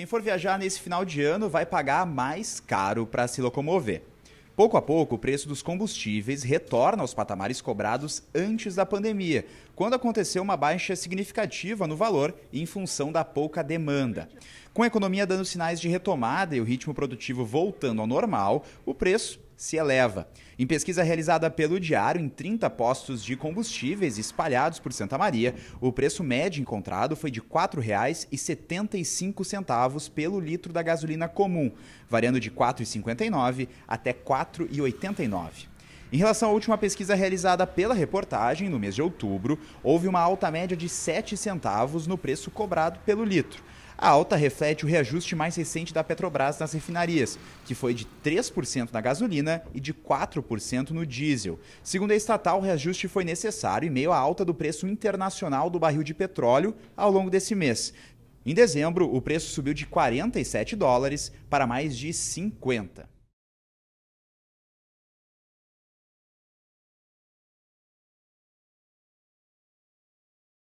Quem for viajar nesse final de ano vai pagar mais caro para se locomover. Pouco a pouco, o preço dos combustíveis retorna aos patamares cobrados antes da pandemia, quando aconteceu uma baixa significativa no valor em função da pouca demanda. Com a economia dando sinais de retomada e o ritmo produtivo voltando ao normal, o preço se eleva. Em pesquisa realizada pelo Diário em 30 postos de combustíveis espalhados por Santa Maria, o preço médio encontrado foi de R$ 4,75 pelo litro da gasolina comum, variando de R$ 4,59 até R$ 4,89. Em relação à última pesquisa realizada pela reportagem, no mês de outubro, houve uma alta média de 7 centavos no preço cobrado pelo litro. A alta reflete o reajuste mais recente da Petrobras nas refinarias, que foi de 3% na gasolina e de 4% no diesel. Segundo a estatal, o reajuste foi necessário em meio à alta do preço internacional do barril de petróleo ao longo desse mês. Em dezembro, o preço subiu de 47 dólares para mais de 50.